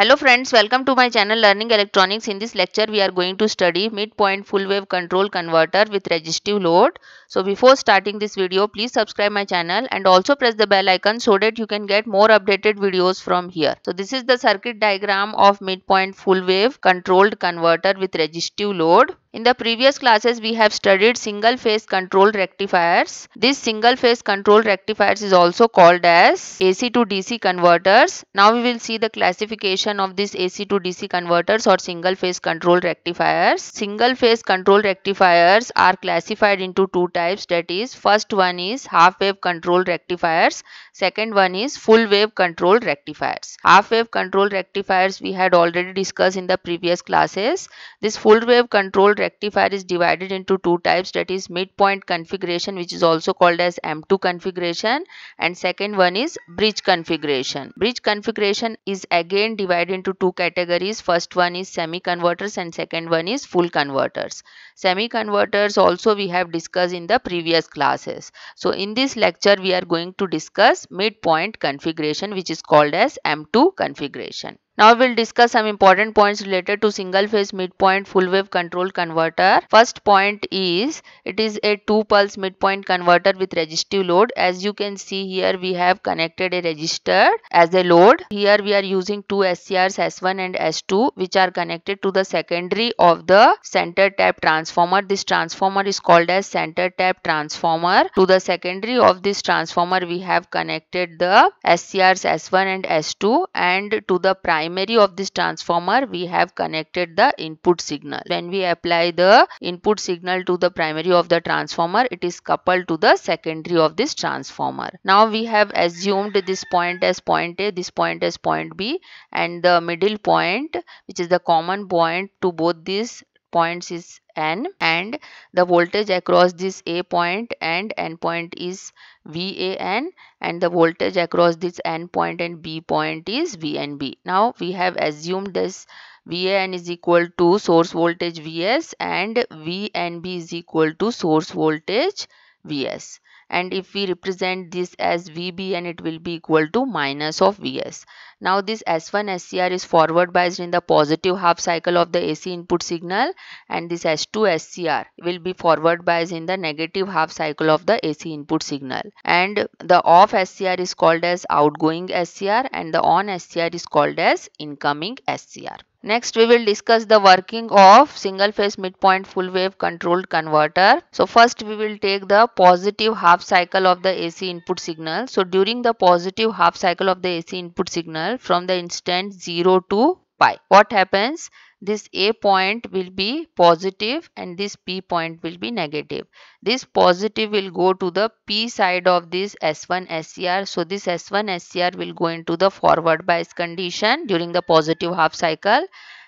Hello friends, welcome to my channel Learning Electronics. In this lecture, we are going to study midpoint full wave control converter with resistive load. So before starting this video, please subscribe my channel and also press the bell icon so that you can get more updated videos from here. So this is the circuit diagram of midpoint full wave controlled converter with resistive load. In the previous classes, we have studied single phase control rectifiers. This single phase control rectifiers is also called as AC to DC converters. Now we will see the classification of these AC to DC converters or single phase control rectifiers. Single phase control rectifiers are classified into two types that is first one is half wave control rectifiers Second one is full wave controlled rectifiers. Half wave controlled rectifiers we had already discussed in the previous classes. This full wave controlled rectifier is divided into two types that is midpoint configuration which is also called as M2 configuration and second one is bridge configuration. Bridge configuration is again divided into two categories. First one is semi-converters and second one is full converters. Semi-converters also we have discussed in the previous classes. So in this lecture we are going to discuss midpoint configuration which is called as M2 configuration. Now we'll discuss some important points related to single phase midpoint full wave control converter. First point is it is a two pulse midpoint converter with resistive load. As you can see here we have connected a resistor as a load. Here we are using two SCRs S1 and S2 which are connected to the secondary of the center tap transformer. This transformer is called as center tap transformer. To the secondary of this transformer we have connected the SCRs S1 and S2 and to the primary primary of this transformer we have connected the input signal. When we apply the input signal to the primary of the transformer it is coupled to the secondary of this transformer. Now we have assumed this point as point A, this point as point B and the middle point which is the common point to both these points is N and the voltage across this A point and N point is VAN and the voltage across this N point and B point is VNB. Now we have assumed this VAN is equal to source voltage VS and VNB is equal to source voltage VS and if we represent this as VB and it will be equal to minus of VS. Now this S1 SCR is forward biased in the positive half cycle of the AC input signal and this S2 SCR will be forward biased in the negative half cycle of the AC input signal and the off SCR is called as outgoing SCR and the on SCR is called as incoming SCR. Next we will discuss the working of single phase midpoint full wave controlled converter. So first we will take the positive half cycle of the AC input signal. So during the positive half cycle of the AC input signal from the instant 0 to pi. What happens? This A point will be positive and this P point will be negative. This positive will go to the P side of this S1 SCR. So this S1 SCR will go into the forward bias condition during the positive half cycle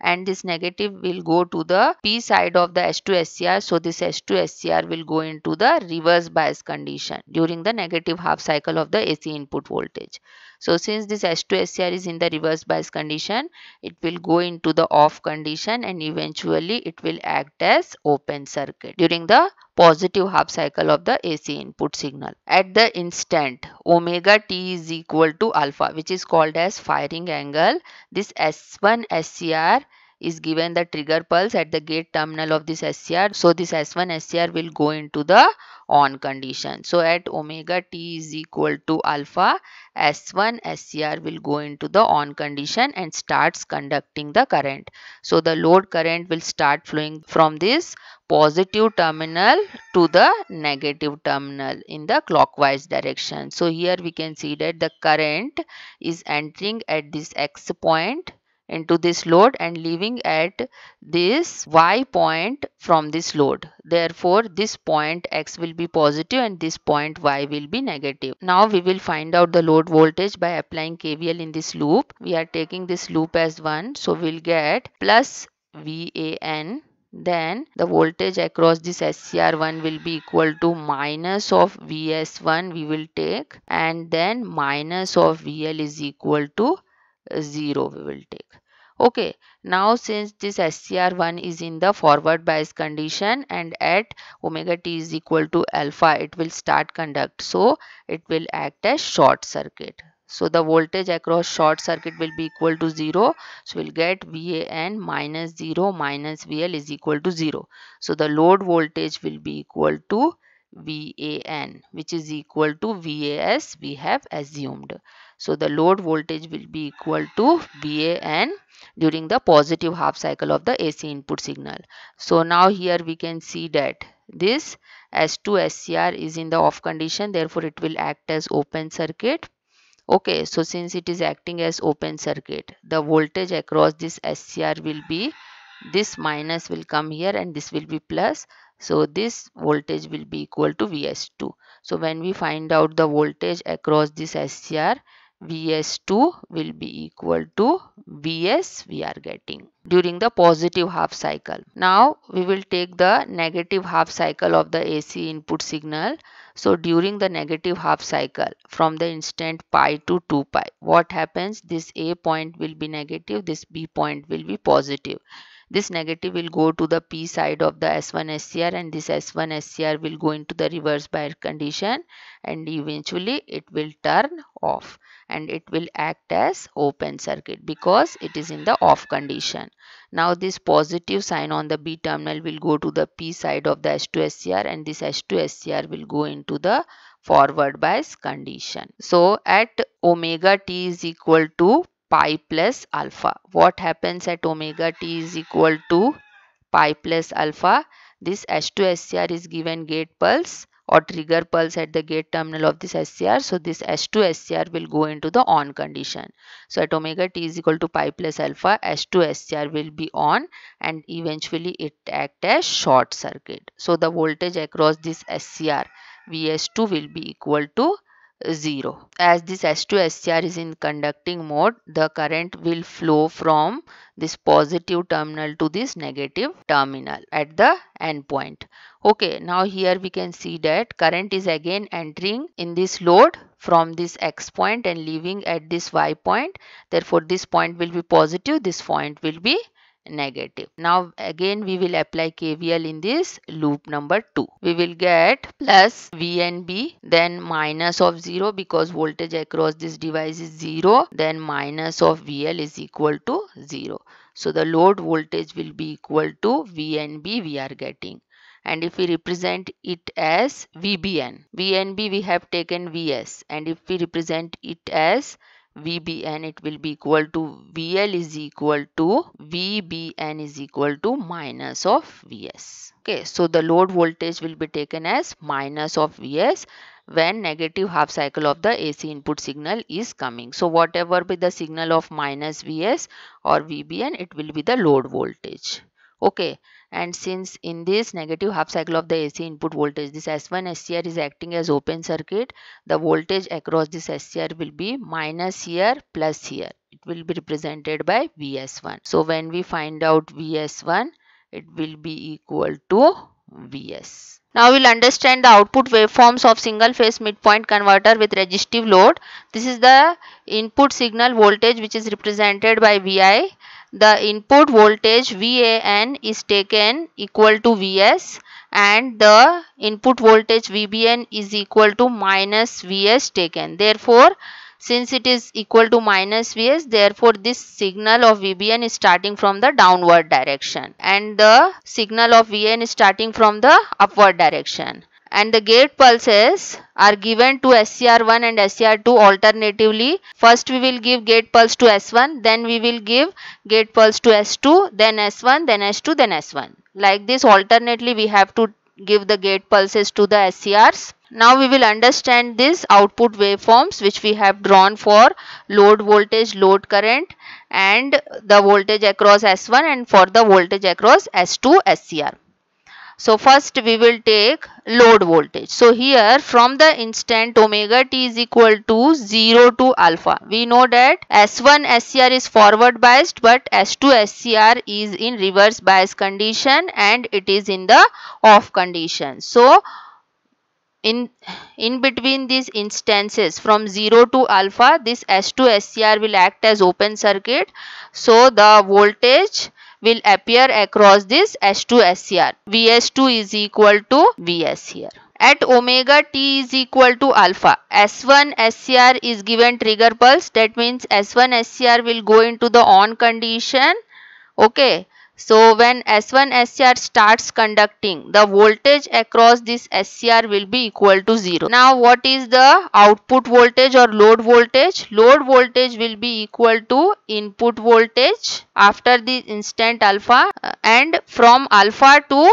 and this negative will go to the P side of the S2 SCR. So this S2 SCR will go into the reverse bias condition during the negative half cycle of the AC input voltage. So since this s 2 scr is in the reverse bias condition, it will go into the off condition and eventually it will act as open circuit during the positive half cycle of the AC input signal. At the instant omega t is equal to alpha which is called as firing angle, this S1 SCR is given the trigger pulse at the gate terminal of this SCR. So this S1 SCR will go into the on condition. So at omega t is equal to alpha, S1 SCR will go into the on condition and starts conducting the current. So the load current will start flowing from this positive terminal to the negative terminal in the clockwise direction. So here we can see that the current is entering at this x point into this load and leaving at this y point from this load therefore this point x will be positive and this point y will be negative now we will find out the load voltage by applying kvl in this loop we are taking this loop as one so we'll get plus van then the voltage across this SCR1 will be equal to minus of VS1 we will take and then minus of VL is equal to 0 we will take okay now since this scr1 is in the forward bias condition and at omega t is equal to alpha it will start conduct so it will act as short circuit so the voltage across short circuit will be equal to 0 so we'll get van minus 0 minus vl is equal to 0 so the load voltage will be equal to van which is equal to vas we have assumed so the load voltage will be equal to VAN during the positive half cycle of the AC input signal. So now here we can see that this S2 SCR is in the off condition therefore it will act as open circuit. Okay so since it is acting as open circuit the voltage across this SCR will be this minus will come here and this will be plus so this voltage will be equal to Vs2. So when we find out the voltage across this SCR Vs2 will be equal to Vs we are getting during the positive half cycle. Now we will take the negative half cycle of the AC input signal. So during the negative half cycle from the instant pi to 2 pi what happens this A point will be negative this B point will be positive. This negative will go to the P side of the S1SCR and this S1SCR will go into the reverse bias condition and eventually it will turn off and it will act as open circuit because it is in the off condition. Now this positive sign on the B terminal will go to the P side of the S2SCR and this S2SCR will go into the forward bias condition. So at omega t is equal to pi plus alpha. What happens at omega t is equal to pi plus alpha? This H2SCR is given gate pulse or trigger pulse at the gate terminal of this SCR. So this H2SCR will go into the on condition. So at omega t is equal to pi plus alpha, H2SCR will be on and eventually it act as short circuit. So the voltage across this SCR Vs2 will be equal to 0. As this s 2 scr is in conducting mode, the current will flow from this positive terminal to this negative terminal at the end point. Okay, now here we can see that current is again entering in this load from this x point and leaving at this y point. Therefore, this point will be positive, this point will be negative. Now again we will apply KVL in this loop number 2. We will get plus V and B then minus of 0 because voltage across this device is 0 then minus of VL is equal to 0. So the load voltage will be equal to V and B we are getting and if we represent it as VBN. VNB we have taken VS and if we represent it as VBN it will be equal to VL is equal to VBN is equal to minus of VS. Okay, so the load voltage will be taken as minus of VS when negative half cycle of the AC input signal is coming. So whatever be the signal of minus VS or VBN, it will be the load voltage okay and since in this negative half cycle of the AC input voltage this S1 SCR is acting as open circuit the voltage across this SCR will be minus here plus here it will be represented by VS1 so when we find out VS1 it will be equal to Vs. Now we'll understand the output waveforms of single phase midpoint converter with resistive load. This is the input signal voltage which is represented by Vi the input voltage VAN is taken equal to VS and the input voltage VBN is equal to minus VS taken. Therefore, since it is equal to minus Vs therefore this signal of Vbn is starting from the downward direction and the signal of Vn is starting from the upward direction and the gate pulses are given to SCR1 and SCR2 alternatively. First we will give gate pulse to S1, then we will give gate pulse to S2, then S1, then S2, then S1. Like this alternately we have to give the gate pulses to the SCRs. Now we will understand this output waveforms which we have drawn for load voltage, load current and the voltage across S1 and for the voltage across S2 SCR. So first we will take load voltage. So here from the instant omega t is equal to 0 to alpha. We know that S1 SCR is forward biased but S2 SCR is in reverse bias condition and it is in the off condition. So in, in between these instances from 0 to alpha this S2 SCR will act as open circuit. So the voltage will appear across this s 2 scr VS2 is equal to VS here. At omega t is equal to alpha, S1 SCR is given trigger pulse. That means S1 SCR will go into the on condition. Okay. So when S1 SCR starts conducting, the voltage across this SCR will be equal to 0. Now what is the output voltage or load voltage? Load voltage will be equal to input voltage after the instant alpha uh, and from alpha to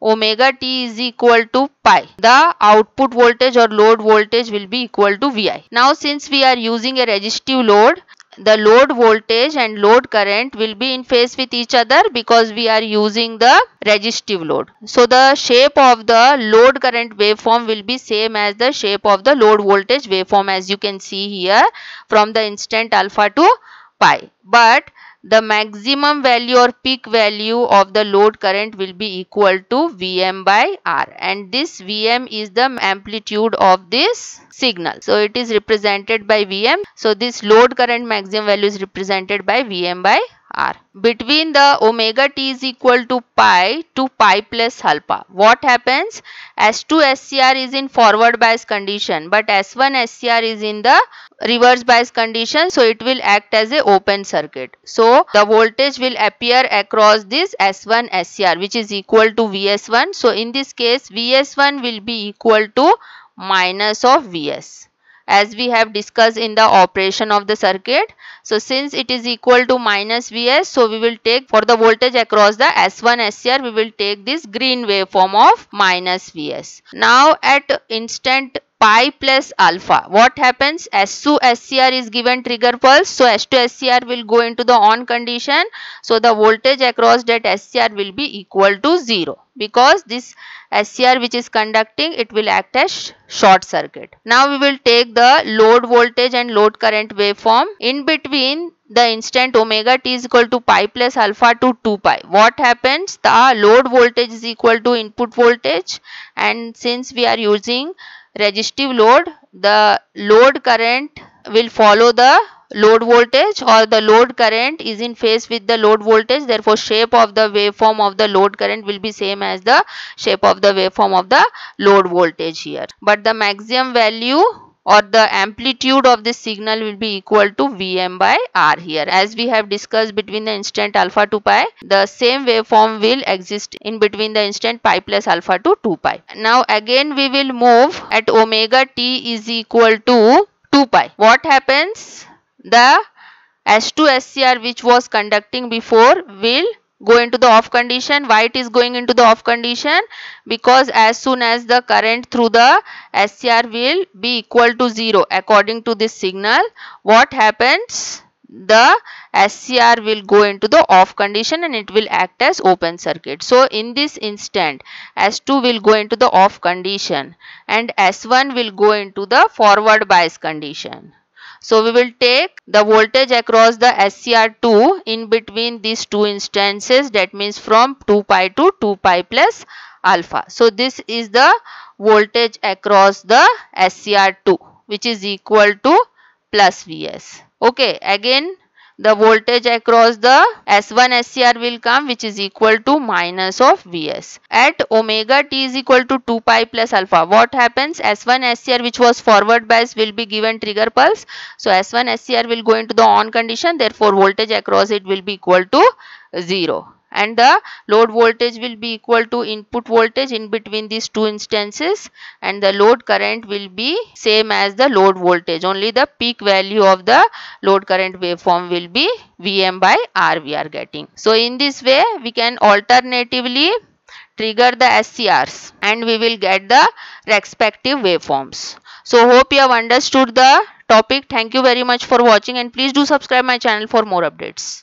omega t is equal to pi. The output voltage or load voltage will be equal to Vi. Now since we are using a resistive load, the load voltage and load current will be in phase with each other because we are using the resistive load. So the shape of the load current waveform will be same as the shape of the load voltage waveform as you can see here from the instant alpha to pi. But the maximum value or peak value of the load current will be equal to Vm by R and this Vm is the amplitude of this signal. So it is represented by Vm. So this load current maximum value is represented by Vm by r between the omega t is equal to pi to pi plus alpha what happens s2 scr is in forward bias condition but s1 scr is in the reverse bias condition so it will act as a open circuit so the voltage will appear across this s1 scr which is equal to vs1 so in this case vs1 will be equal to minus of vs as we have discussed in the operation of the circuit so since it is equal to minus Vs, so we will take for the voltage across the S1 SCR, we will take this green waveform of minus Vs. Now at instant pi plus alpha. What happens? S2 SCR is given trigger pulse. So S2 SCR will go into the on condition. So the voltage across that SCR will be equal to 0 because this SCR which is conducting it will act as short circuit. Now we will take the load voltage and load current waveform. In between in the instant omega t is equal to pi plus alpha to 2 pi. What happens? The load voltage is equal to input voltage and since we are using resistive load, the load current will follow the load voltage or the load current is in phase with the load voltage therefore shape of the waveform of the load current will be same as the shape of the waveform of the load voltage here but the maximum value or the amplitude of this signal will be equal to Vm by R here. As we have discussed between the instant alpha to pi, the same waveform will exist in between the instant pi plus alpha to 2 pi. Now again we will move at omega t is equal to 2 pi. What happens? The S2 SCR which was conducting before will go into the off condition why it is going into the off condition because as soon as the current through the SCR will be equal to 0 according to this signal what happens the SCR will go into the off condition and it will act as open circuit. So in this instant S2 will go into the off condition and S1 will go into the forward bias condition. So we will take the voltage across the SCR2 in between these two instances that means from 2 pi to 2 pi plus alpha. So this is the voltage across the SCR2 which is equal to plus Vs. Okay again the voltage across the S1 SCR will come which is equal to minus of Vs. At omega t is equal to 2 pi plus alpha what happens S1 SCR which was forward bias will be given trigger pulse. So S1 SCR will go into the on condition therefore voltage across it will be equal to 0 and the load voltage will be equal to input voltage in between these two instances and the load current will be same as the load voltage only the peak value of the load current waveform will be Vm by R we are getting. So in this way we can alternatively trigger the SCRs and we will get the respective waveforms. So hope you have understood the topic. Thank you very much for watching and please do subscribe my channel for more updates.